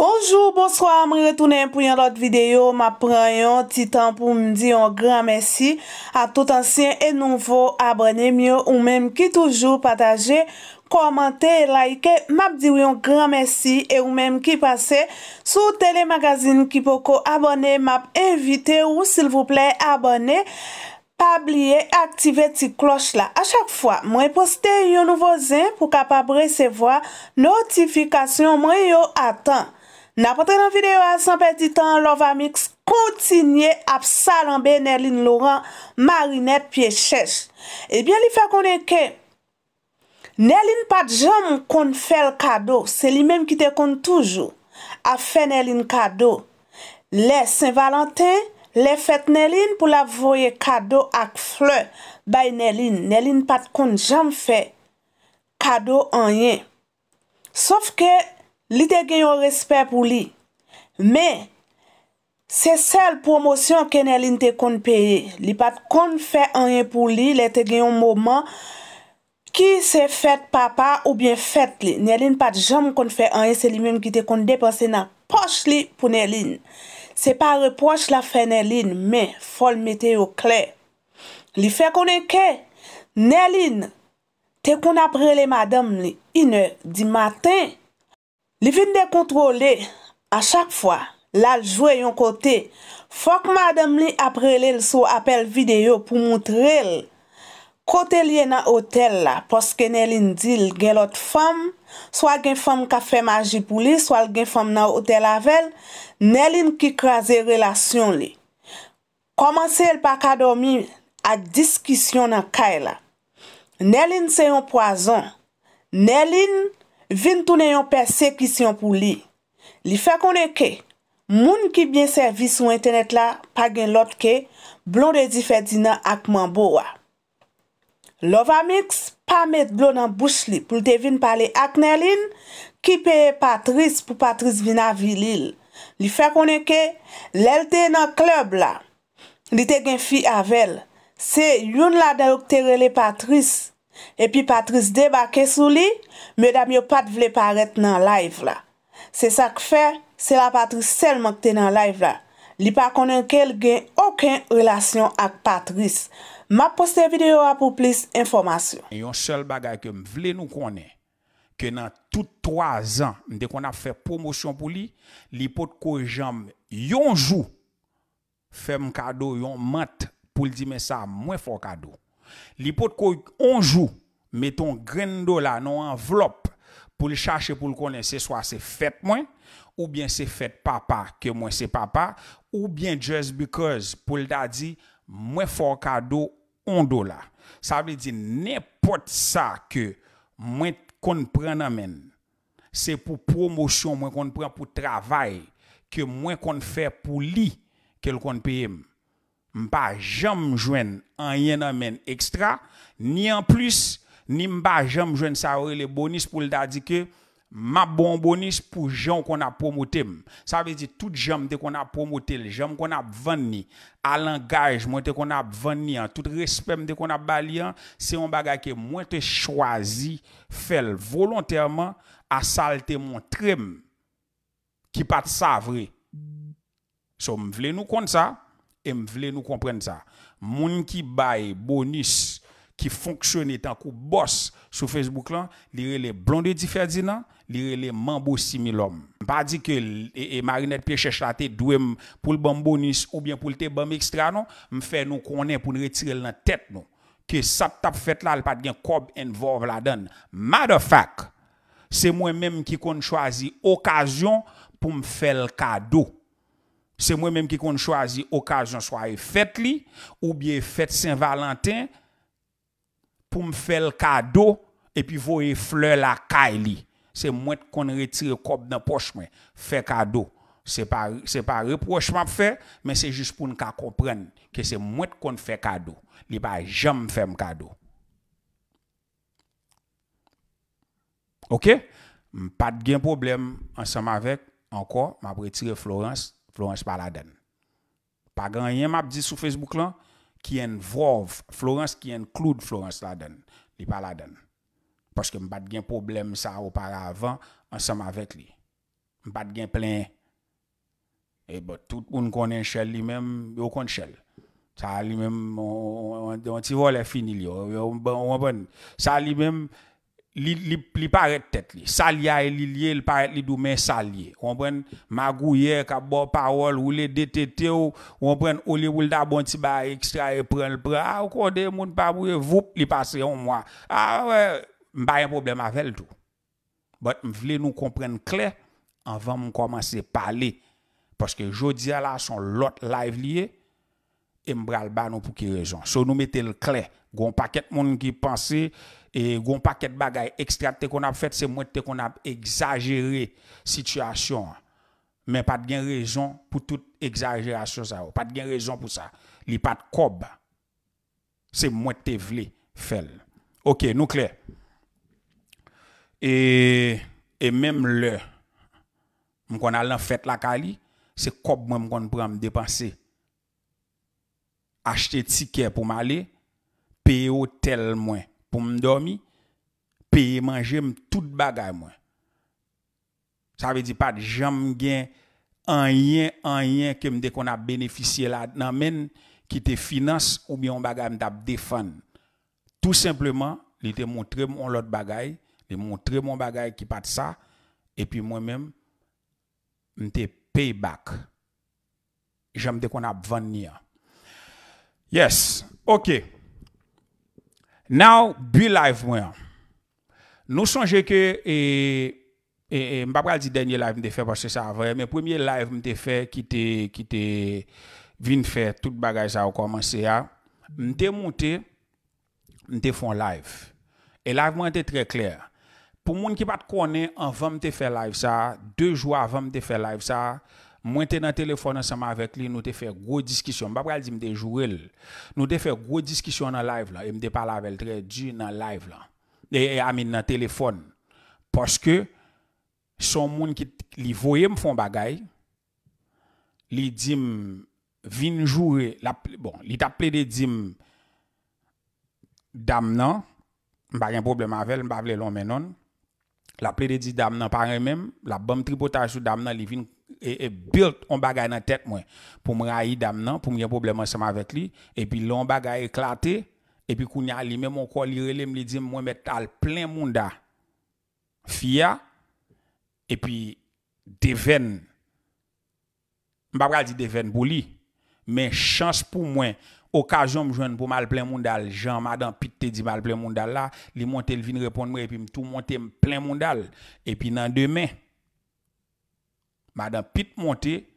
Bonjou, bonsoi, mre retounen pou yon lot videyo, ma preyon ti tan pou mdi yon gran mersi a tout ansyen e nouvo abone myo ou menm ki toujou pataje, komante, laike, map di yon gran mersi e ou menm ki pase sou telemagazine ki poko abone, map invite ou sil vouple abone, pablie, aktive ti kloche la A chak fwa, mre poste yon nouvo zin pou kapab resevoa notifikasyon mre yo atan N apote nan videyo asan peti tan, lovamiks kontinye ap salanbe Neline Laurent, Marinette piye chèche. Ebyen eh li fè konen ke Neline pat jom kon fè l kado. Se li menm ki te kon toujou. A fè Neline kado. Le Saint Valentin le fèt Neline pou la voye kado ak fle. Bay Neline, Neline pat kon jom fè kado anyen. Sof ke Li te genyon respè pou li. Men, se sel promosyon ke Néline te kon peye. Li pat kon fè anye pou li. Li te genyon mouman ki se fèt papa ou bien fèt li. Néline pat jam kon fè anye. Se li mèm ki te kon depanse nan poch li pou Néline. Se pa repoch la fè Néline. Men, fol meteo kler. Li fè kon eke. Néline, te kon aprele madam li. Inè di matèn. Li vin de kontrole, a chak fwa, la jwe yon kote, fok madam li aprele l sou apel video pou moutre l, kote li en a otel la, poske nelin dil gen lot fom, swa gen fom kafe maji pou li, swal gen fom nan otel avel, nelin ki kraze relasyon li. Komanse el pa ka dormi, a diskisyon nan kay la. Nelin se yon poazon, nelin, vin tounen yon persekisyon pou li. Li fe konen ke, moun ki byen servis ou internet la, pa gen lot ke, blon de dife dinan akman boa. Lovamix pa met blon nan bous li pou li te vin pale aknen lin, ki peye Patrice pou Patrice vin avilil. Li fe konen ke, lelte nan klub la, li te gen fi avel, se yon la daok terele Patrice. E pi Patrice debake sou li, me dam yo pat vle paret nan live la. Se sa k fe, se la Patrice selman te nan live la. Li pa konen kel gen oken relasyon ak Patrice. Ma poste video a pou plis informasyon. Yon sel bagay ke m vle nou konen, ke nan tout 3 an de kon a fe promosyon pou li, li pot ko jam yon jou fe m kado yon mat pou li di men sa mwen fo kado. Li pot ko yon jou meton gren do la nou anvlop pou li chache pou l konen se swa se fet mwen ou byen se fet papa ke mwen se papa ou byen just because pou l da di mwen for kado on do la. Sa vle di ne pot sa ke mwen kon prena men se pou promosyon mwen kon prena pou travay ke mwen kon fe pou li ke l kon pye m. Mpa jom jwen an yen amen ekstra Ni an plus Ni mpa jom jwen sa ori le bonus pou l'dadike Ma bon bonus pou jom kon ap promote m Sa vezi tout jom de kon ap promote Jom kon ap ven ni A langaj mwen te kon ap ven ni an Tout respe mwen de kon ap bali an Se yon bagay ke mwen te chwazi Fel volontèrman Asalte mwen trem Ki pat sa vre So mvle nou kont sa E m vle nou kompren sa Moun ki baye bonus Ki fonksyone tan kou boss Sou Facebook lan Lire le blonde di ferdi nan Lire le mambo similom M pa di ke e, e Marinette piye chesh la te Dwe pou l ban bonus Ou bien pou l te ban ekstra nan M fe nou konen pou n retire l nan tet nan Ke sap tap fet la l pat gen kob Envor vla dan Mada fak Se mwen menm ki kon chwazi okasyon Pou m fel kado Se mwen menm ki kon chwazi okazyon swa e fèt li, ou bi e fèt Saint Valentin, pou m fè l kado, e pi vou e fleur la kaj li. Se mwen kon retire kop nan poch mwen, fè kado. Se pa reprochman fè, men se jist pou m ka kompren, ke se mwen kon fè kado. Li ba jem fè m kado. Ok? M pat gen problem ansam avèk, anko, m ap retire Florence, Florence Paladon. Pagan, yon map di sou Facebook lan, ki yon Vov, Florence, ki yon Clou de Florence Paladon. Poske m bad gen problem sa ou par avan, ansam avet li. M bad gen plen. E bot, tout ou n konen chel li men, yo kon chel. Sa li men, an ti vol e fini li yo. Bon, bon. Sa li men, li, li, li paraît tête li. Sa e li a li lié li paret li doumen sa On pren magouye, ka bo parole ou les DTT ou, on oli ou li da bon ti ba extra e prend l pren. A ou kode moun pa bouye, vous li ouais yon mwa. A wè, mba yon problem avèl tout But m'vle nous nou de commencer anvan commencer parler parce que jodi a la son lot live lié et m'bral bral ba nou pou ki raison So nou mette le clair Gon paquet moun ki pense, E goun paket bagay ekstrate te kon ap fet se mwen te kon ap exagere situasyon. Men pat gen rezon pou tout exagere asyon sa ou. Pat gen rezon pou sa. Li pat kob se mwen te vle fel. Ok, nou kler. E, e menm le mwen kon alan fet la kali se kob mwen mwen kon pran m depanse. Achete tiket pou m alen peye hotel mwen. pou mdoumi, peye manje mtout m'm bagay mwen. Sa ve di pat jam gen an yen, an yen, ke mde kon ap beneficye la nan men ki te finance ou mi yon bagay mtap defan. Tout simplement, li te montre mon lot bagay, li montre mon bagay ki pat sa, e pi mwen men, mte pay back. Jem de kon ap vanyan. Yes, ok. Ok. Nou, bi live mwen. Nou sonje ke, e, e, e mba pral di denye live mte fe, pwase sa avre, me premye live mte fe ki te vin fe tout bagaj sa ou komanse ya, mte mwote mte fon live. E live mwen te tre kler. Pou moun ki bat konen, an van mte fe live sa, de jwa an van mte fe live sa, Mwen te nan telefon an seman vek li, nou te fe gro diskisyon. Mba pre al di mde jurel. Nou te fe gro diskisyon nan live la. E mde pala vel tre di nan live la. E, e amin nan telefon. Poske, son moun ki li voye mfon bagay, li di mvin jure, bon, li taple de di m dam nan, mba gen problem avel, mba vle lon menon. Laple de di dam nan pare men, la bom tribo taj sou dam nan li vin jurel. E belt on bagay nan tet mwen. Non, pou mwen rayi dam nan. Pou mwen yon probleman seman vek li. E pi lon bagay e klate. E pi kou nyali. Mwen mwen kwa li rele mwen li di mwen mwen tal plen moun da. Fiya. E pi deven. Mwen babral di deven bou li. Men chans pou mwen. Okaz yo mwen jwenn pou mwen al plen moun dal. Jan madan pit te di mwen al plen moun dal la. Li mwen tel vin repon mwen. E pi mwen tou mwen te mwen plen moun dal. E pi nan demen. Madame Pete Monté,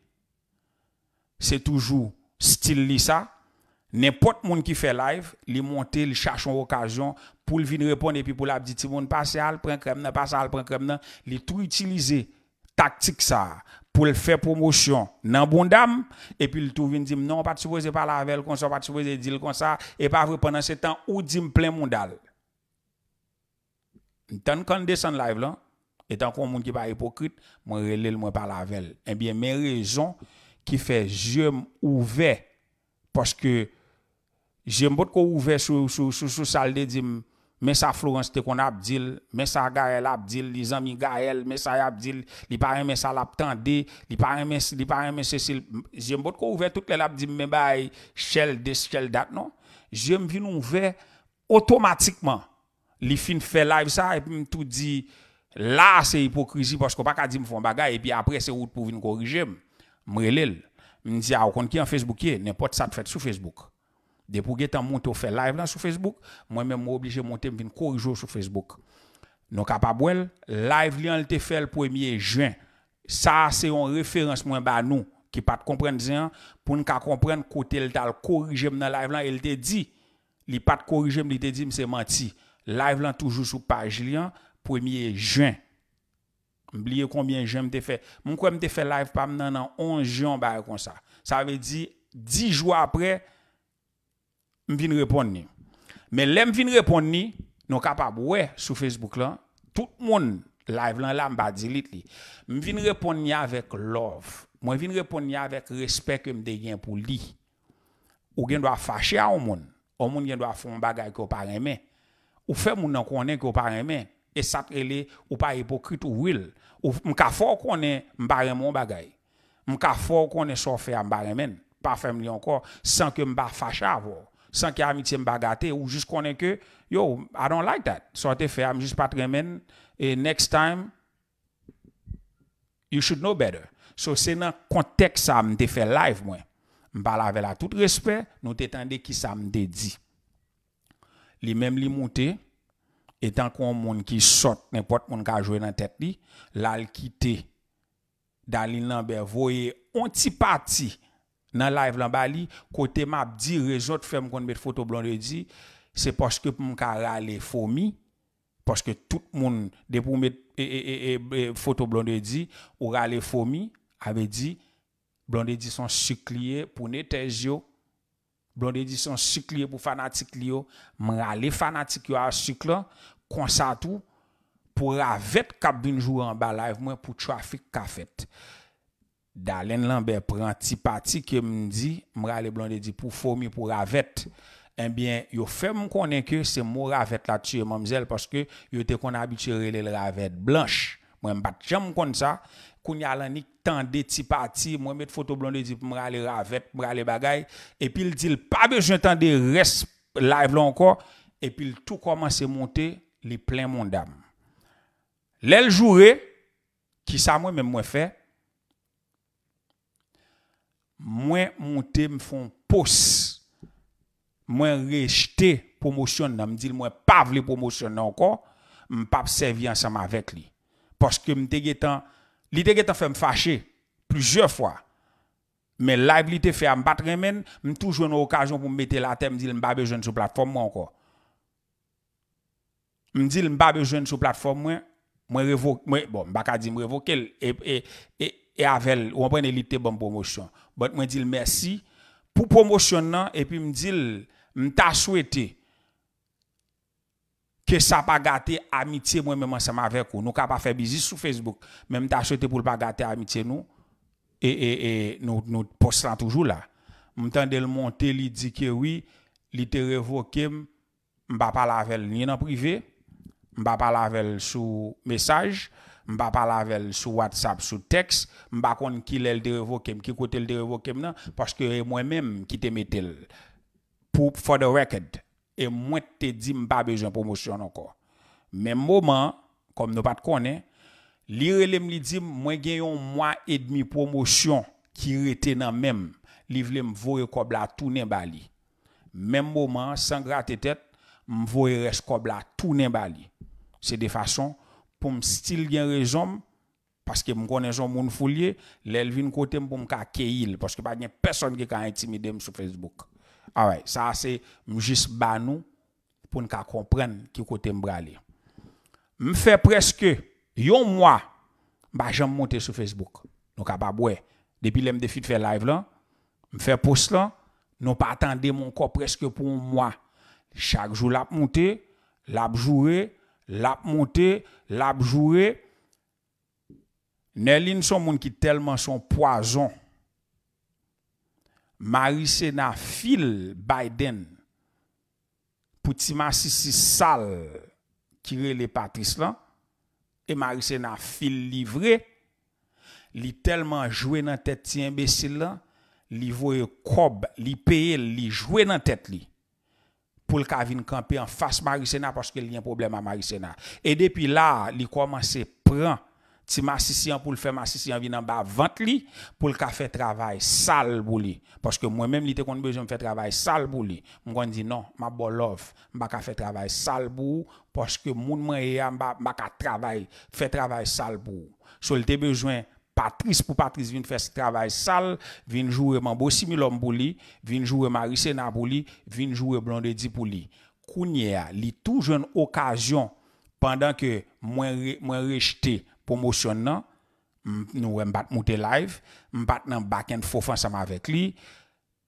c'est toujours style li ça. N'importe qui qui fait live, il monte, il cherche une occasion pour venir répondre et puis pour la dire, si monde passe à prend crème, passe à prendre crème, il tout utilisé tactique ça pour le faire promotion nan bon dame et puis le tout vient dire non pas supposé parler avec elle comme ça pas supposé dire comme ça et pas vrai pendant ce temps ou dit plein mondal. Tant qu'on descend live là, Etan kon moun ki pa hipokrit, mwen relel mwen pa lavel. Enbyen eh mwen rezon ki fe jem ouve, poske jem bot ko ouve sou salde di mwen sa Florence te kon abdil, mwen sa Gael abdil, li zan mi Gael, mwen sa Abdil, li paren mwen sa Labtande, li paren mwen Cecil, jem bot ko ouve tout le labdib mwen bay chel des, chel dat, non? Jem vin ouve otomatikman li fin fe la, visa ap e mwen tou di... La se hipokrisi pwosko pa ka di mwen fwen bagay... ...epi apre se wout pou vin korije mwen... ...mwen rel el... ...min di a ah, wakon ki an Facebook ye... ...nen pot sa te fet sou Facebook... ...de pou ge tan mwen te fè live lan sou Facebook... ...mwen men mwen oblije mwen te vin korije sou Facebook... ...non ka pa bwen... ...live lan l te fè l 1e juen... ...sa se yon referans mwen ba nou... ...ki pat kompren zyan... ...poun ka kompren kote l tal korije mwen nan live lan... ...el te di... ...li pat korije mwen te di mwen se manti... ...live lan toujou sou page li an... Premye jwen. Mbliye konbyen jwen mte fe. Mwen kwa mte fe live pa mnen an 11 jwen ba e kon sa. Sa ve di, 10 jou apre, m vin repon ni. Men le m vin repon ni, nou kapab we sou Facebook la, tout moun live lan la mba dilit li. M vin repon ni avek love. Mwen vin repon ni avek respect ke m de gen pou li. Ou gen dwa fache a ou moun. Ou moun gen dwa foun bagay ki opa remen. Ou fe moun an konen ki opa remen. E satrele ou pa epokrit ou will. Ou mka fò konen mba remon bagay. Mka fò konen sò fèm mba remen. Pa fem li ankor. San ke mba fach avò. San ke amiti mba gate. Ou jis konen ke. Yo, I don't like that. Sò te fèm jis patremen. E next time. You should know better. Sò se nan kontek sa mde fè live mwen. Mba lavela tout respè. Nou te tende ki sa mde di. Li mem li moutè. Etan kon moun ki sot, nèpot moun ka jwè nan tèt li, lal ki te dalin nan bevoye ontipati nan live lan ba li, kote map di rejot fèm kon met foto blonde di, se poske pou moun ka rale fomi, poske tout moun depou met e, e, e, foto blonde di ou rale fomi, ave di blonde di son sikliye pou neteji yo, Blondedi son sik liyo pou fanatik liyo, mra li fanatik yo a sik lan, konsa tou pou ravet kabinjou an ba live mwen pou trafik kafet. Dalen lanbe pranti pati ke mdi mra li blondedi pou fomi pou ravet, enbyen eh yo fe moun konen ke se mou ravet la tue mamzel paske yo te kon abitirele ravet blansh. Mwen bat jam kon sa, koun yalan ni tande ti pati, mwen met foto blonde di mwen rale ravep, mwen rale bagay, epi l di l pa bejwen tande res live la anko, epi l tou koman se monte li plen moun dam. L el jure, ki sa mwen mwen mwen fe, mwen monte mwen foun pos, mwen rejte promosyon nan, mwen pa vle promosyon nan anko, mwen pa psevye ansan ma vek li. parce que l'idée était fait me fâcher plusieurs fois. Mais l'habilité fait me battre, même me toujours une occasion pour me mettre la tête, me dire, je pas besoin sur plateforme encore. me dis, je pas besoin sur plateforme, moi, moi, révoque, bon, je pas dire, je révoque, et, et, et, avec, on prend l'élite bonne promotion. Bon, je me dis, merci pour promotion, et puis me dis, je t'a souhaité Ke sa pa gate amitye mwen mwen seman vek ou. Nou ka pa fe bizis sou Facebook. Mwen mwen ta chote pou l pa gate amitye nou. E nou postan toujou la. Mwen tan del monte li di ke wii. Li te revokem. Mwen pa lavel ni nan privé. Mwen pa lavel sou mesaj. Mwen pa lavel sou WhatsApp, sou text. Mwen pa kon ki lel de revokem. Ki kote l de revokem nan. Paske mwen mwen mwen ki te metel. For the record. E mwen te di mba bejwen promosyon anko. Men mwoman, kom nou pat konen, li relem li di mwen gen yon mwa edmi promosyon ki retenan menm. Li vle mvoye kob la tounen bali. Men mwoman, san gra te tet, mvoye res kob la tounen bali. Se de fason, pou m stil gen rejom, paske m konen jom moun fulye, lel vin kote m pou m ka keil, paske pa gen peson ki kan intimidem sou Facebook. Awe, sa se m jis banou pou n ka kompren ki kote m brale. M fe preske, yon mwa, ba jom monte sou Facebook. Nou ka ba bwe, depi lem defi te fe live lan, m fe post lan, nou pa atende m kon preske pou mwa. Chak jou lap monte, lap jure, lap monte, lap jure. Ne lin son moun ki telman son poazon. Marissena fil Biden pou ti masi si sal kire le patris lan, e Marissena fil livre, li telman jwe nan tet ti imbesil lan, li vwe kob, li peye, li jwe nan tet li, pou lka vin kampe an fas Marissena paske li yon problem an Marissena. E depi la, li koman se pran, Ti ma sisyen pou l fè, ma sisyen vin an ba vant li pou l ka fè travay sal bou li. Poske mwen mèm li te kon bejwen fè travay sal bou li. Mwen kon di nan, ma bolov, mba ka fè travay sal bou, poske moun mwen yè e an ba, mba ka travay, fè travay sal bou. So li te bejwen patris pou patris vin fè travay sal, vin jouwe man bo similom bou li, vin jouwe marise nan bou li, vin jouwe blonde di pou li. Kounyea, li toujwen okasyon pandan ke mwen rejtey Pomosyon nan, nou wè mbate moute live, mbaten nan baken fofan sama vek li,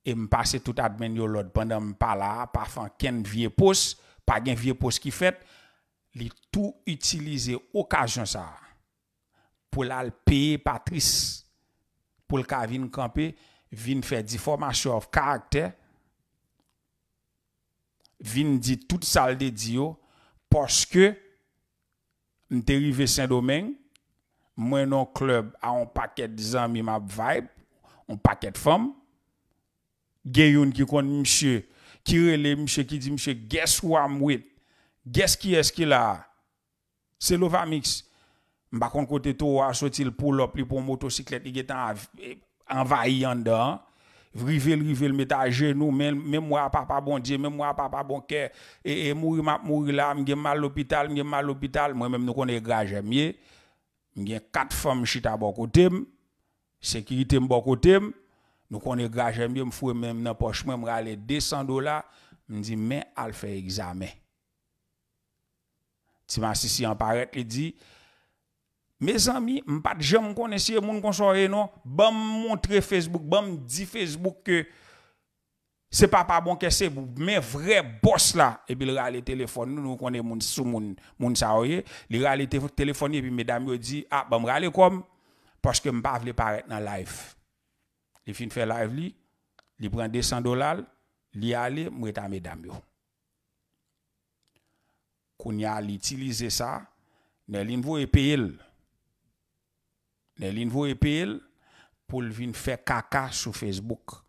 e mpase tout admen yo lod pandan mpala, pafan ken vie pos, pa gen vie pos ki fet, li tout utilize okajon sa, pou lal peye patris, pou lka vin kampe, vin fe diformasyon of karakter, vin di tout salde diyo, poske nterive sen domenj, Mwen nou klub a on paket zan mi map vaip, on paket fom, ge yon ki kon msye, ki rele msye, ki di msye, ges wwa mwit, ges ki eski la, se lo vamiks, mba kon kote to, mba sou ti l pou lop li pou motosiklet, li getan avay e, yon dan, rive l, rive l, metan genou, men mwa papa bon di, men mwa papa bon ke, e, e mwou mwap mwou la, mge mal lopital, mge mal lopital, mwen mwen kon e graje mye, m gen kat fòm chita bokotem, sekiritem bokotem, nou konen grajèm di m fòm mè m nan poch mè m rale 200 dola, m di mè al fè examen. Ti m asisi yon paret li di, mè zami, m pat jèm non? m konen siye moun konsore nou, bam montre Facebook, bam di Facebook ki, Se pa pa bon kese, mwen vre boss la e bil rale telefon, nou konen moun sou moun saoye, li rale telefon e bi mwen damyo di, ap, ah, mwen rale kom, porske mba vle paret nan live. Li fin fè live li, li pren 200 dolar, li rale mwen ta mwen damyo. Koun ya li itilize sa, ne linvo e peyil, ne linvo e peyil pou vin fè kaka sou Facebook.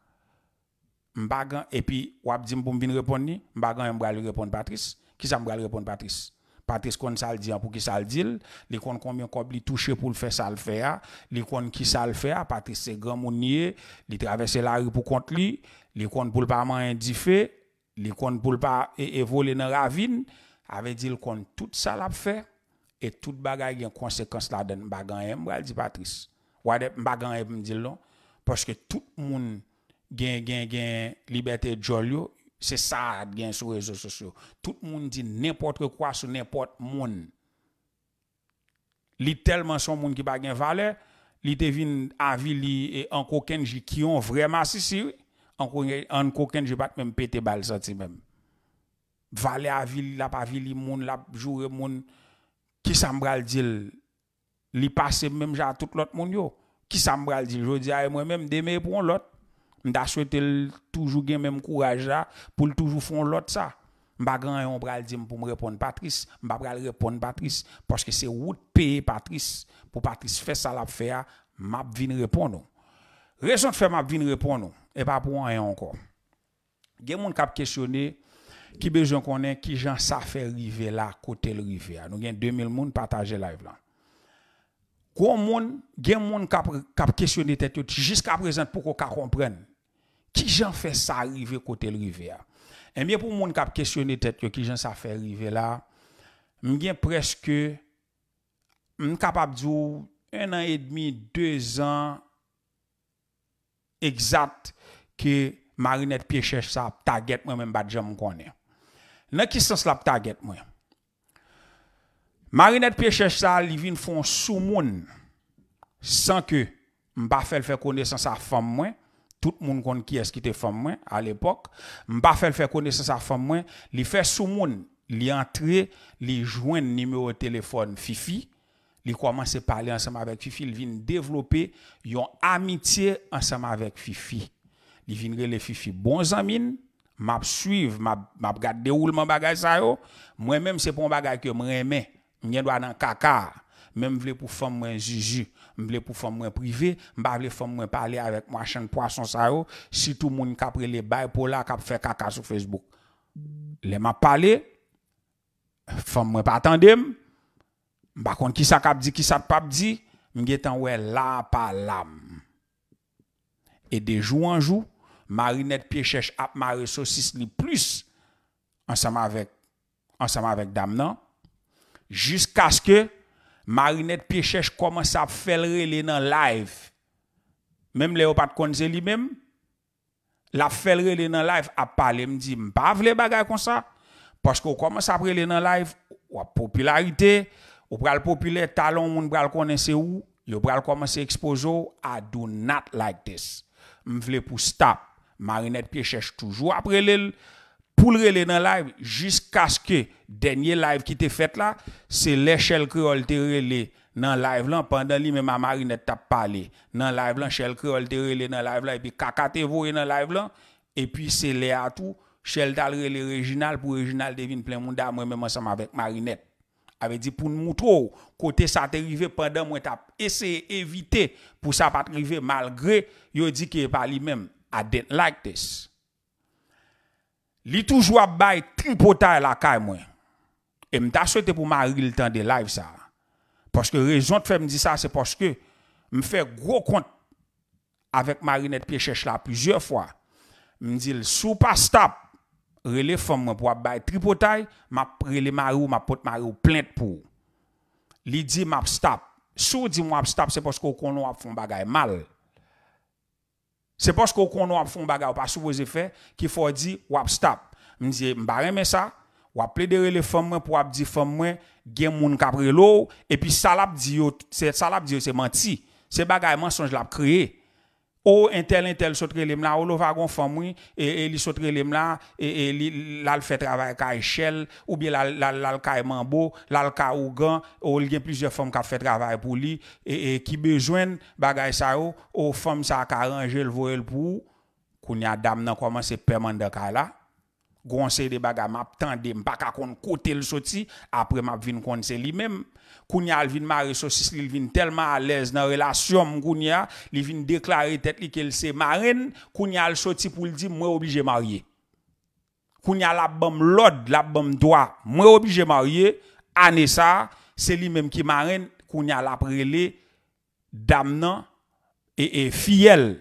m bagan, epi wap di m pou m vin repon ni, m bagan m bral yon repon Patrice, ki sa m bral repon Patrice? Patrice kon sal diyan pou ki sal dil, li kon konm yon kop li touche pou l fe sal fe ya, li kon ki sal fe ya, Patrice se gran moun niye, li travese la ri pou kont li, li kon pou l pa man yon di fe, li kon pou l pa e, e volen nan ravin, ave di l kon tout sal ap fe, et tout bagay yon konsekans la den, m bagan m bral di Patrice, wade m bagan m dil lon, poske tout moun, gen, gen, gen, Liberté de Jolio, se sa ad gen sou rezo sosyo. Tout moun di nèpotre kwa sou nèpot moun. Li telman son moun ki ba gen vale, li te vin avi li anko kenji ki yon vrema sisi, anko kenji bat mèm pete bal soti mèm. Vale avi la pa vi li moun, la jure moun ki sa mbral dil. Li pase mèm jan tout lot moun yo, ki sa mbral dil. Jodi a mwen mèm demè pou an lot Mda sou etel toujou gen men mkouraj la pou l toujou fon lot sa. Mba gen an yon pral di m pou m repon Patrice. Mba pral repon Patrice. Poske se wout peye Patrice. Po Patrice fè sal ap fè ya, map vin repon nou. Rezon te fè map vin repon nou? E ba pou an yon kon. Gen moun kap kèsyonè ki bejoun konen ki jan sa fè rive la kote l rive ya. Nou gen 2000 moun patajè la yon plan. Kon moun gen moun kap kèsyonè tè tè tè jisk ap rezent pou kò ka komprenn. Ki jen fè sa rive kote l rive a? E eh mwen pou moun kap kèsyonè tèt yo ki jen sa fè rive la, mwen gen preske mwen kap ap djou en an et demi, dwez an egzat ke Marinette Pièchech sa ap tagèt mwen men bat jen mwen konè. Nan ki sens la ap tagèt mwen? Marinette Pièchech sa li vin fon sou moun san ke mba fèl fè konè san sa fèm mwen tout le monde connaît qui est-ce qui était femme à l'époque. M'pas fait faire connaissance à femme il fait sous monde, il entrer, il joint numéro de téléphone Fifi, il commence à parler ensemble avec Fifi, il vient développer une amitié ensemble avec Fifi. Il vient les Fifi Bon, amis m'a suivre m'a m'a regarder déroulement bagage ça yo moi même c'est pour un bagage que moi aimer m'y doit dans caca men m vle pou fòm mwen zizi, m vle pou fòm mwen privé, m ba vle fòm mwen pale avèk mwa chèn poason sa yo, si tou moun kapre le bay pou la kap fè kaka sou Facebook. Le m ap pale, fòm mwen patande m, m ba kont ki sa kap di, ki sa pap di, m ge tan wè la pa lam. E de jou an jou, marinèt piè chèche ap ma resosis li plus, ansèm avèk, ansèm avèk dam nan, jisk aske, Marinette Pièchech koman sa fèlre lè nan laif. Mèm lè ou pat konze li mèm. La fèlre lè nan laif ap pale mdi mpa vle bagay kon sa. Poske ou koman sa fèlre lè nan laif, ou ap popularite. Ou pral populè talon moun pral konense ou. Ou pral koman se expose ou. I do not like this. M vle pou stop. Marinette Pièchech toujou ap relèl. Poulrele nan live, jisk aske denye live ki te fet la, se le chel kre olte rele nan live lan, pandan li men ma Marinette tap pale, nan live lan, chel kre olte rele nan live lan, epi kaka te vore nan live lan, epi se le atou, chel tal rele regional, pou regional devine plen moun da, mwen men monsanm avek Marinette. Ave di pou moutou, kote sa te rive pandan mwen tap ese evite pou sa pa te rive, malgre yo di ki e pali men, I didn't like this. Li toujours bail tripotaille la caille moi. Et m'ta souhaité pour Marie le temps de live ça. Parce que raison de faire me dire ça c'est parce que me fait gros compte avec Marinette Pierre cherche là plusieurs fois. Me dit sous pas stop relève femme pour bail tripotay, m'a prélé Marie m'a porte Marie plainte pour. Li dit m'a stop. Sous dit m'a stop c'est parce qu'on on a un bagaille mal. C'est parce qu'on a fait un bagage pas supposé faire qu'il faut dire wap stop. Me dit m'pa mais ça, Ou wap plaider les femmes pour dire femme moi gen moun kapre l'eau et puis ça l'a c'est ça l'a dit c'est menti. C'est bagage mensonge l'a créé. Ou entel entel sotre lem la, ou lo vagon fomoui, e, e li sotre lem la, e, e li lal fè travay kaj chel, ou bi lal kaj e mambo, lal kaj ougan, ou li gen plizye fom kaj fè travay pou li, e ki bezwen bagay sa ou, ou fom sa kaj range lvo el pou, koun ya dam nan koman se pèman de kaj la. gonse de baga map tande m'paka kon kote le choti après m'a vinn kon c'est lui-même kounya al vinn mari saucisse li vinn tellement à l'aise dans relation kounya li vinn déclarer tête li qu'elle c'est marraine kounya al soti pour dire moi obligé marié kounya la bam l'ordre la bam droit moi obligé marié année ça c'est lui-même qui marraine kounya la prélé dame et, et fiel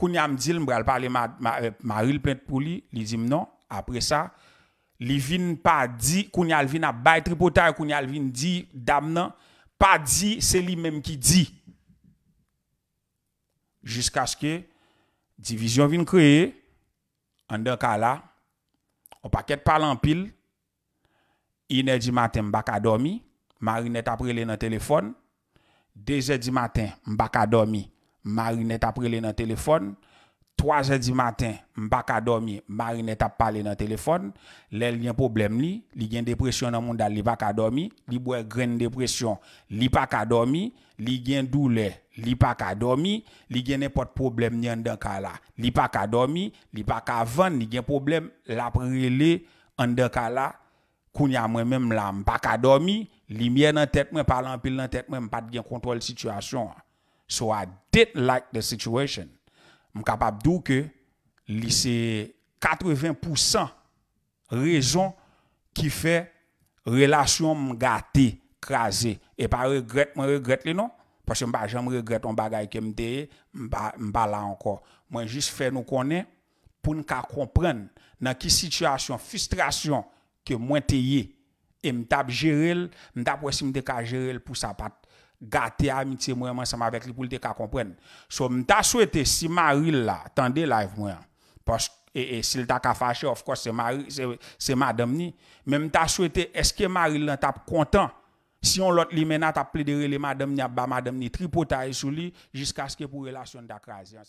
koun ya mdil mbre al pale ma euh, ril pente pou li, li di mnon, apre sa, li vin pa di, koun ya al vin a bay tripotay, koun ya al vin di, dam nan, pa di, se li menm ki di. Jiska skè, divizyon vin kreye, an dekala, opaket palan pil, inè di maten mbak adomi, ma rin net apre le nan telefon, dezè di maten mbak adomi, Mari net ap prele nan telefon 3 jè di matin Mpaka dormi Mari net ap pale nan telefon Lè lè yon problem li Li gen depresyon nan moun dal Li baka dormi Li bwe gren depresyon Li baka dormi Li gen dou lè Li baka dormi Li gen nepot problem nye an dekala Li baka dormi Li baka van Li gen problem La prele An dekala Koun ya mwen mèm la Mpaka dormi Li mè nan tèt mè Palan pil nan tèt mè Mpate gen kontrol situasyon an So I did like the situation. M kapap do ke li se 80% rezon ki fe relasyon m gati, krasi. E pa regret, m regret li nou? Pwese m ba jen m regret, m bagay ke m deye, m ba la anko. Mwen jis fe nou konen pou n ka kompren nan ki situasyon, frustrasyon ke mwen teye. E m tap jere l, m tap wese m deka jere l pou sa pat. Gati amiti mwen mwen seman vek li pou li te ka kompren. So mwen ta souwete si maril la, tende la ev mwen, e sil ta ka fache ofkos seman demni, men mwen ta souwete eske maril la tap kontan, siyon lot li mena tap plede releman demni abba man demni, tripo ta esou li, jiska eske pou relasyon da krasi.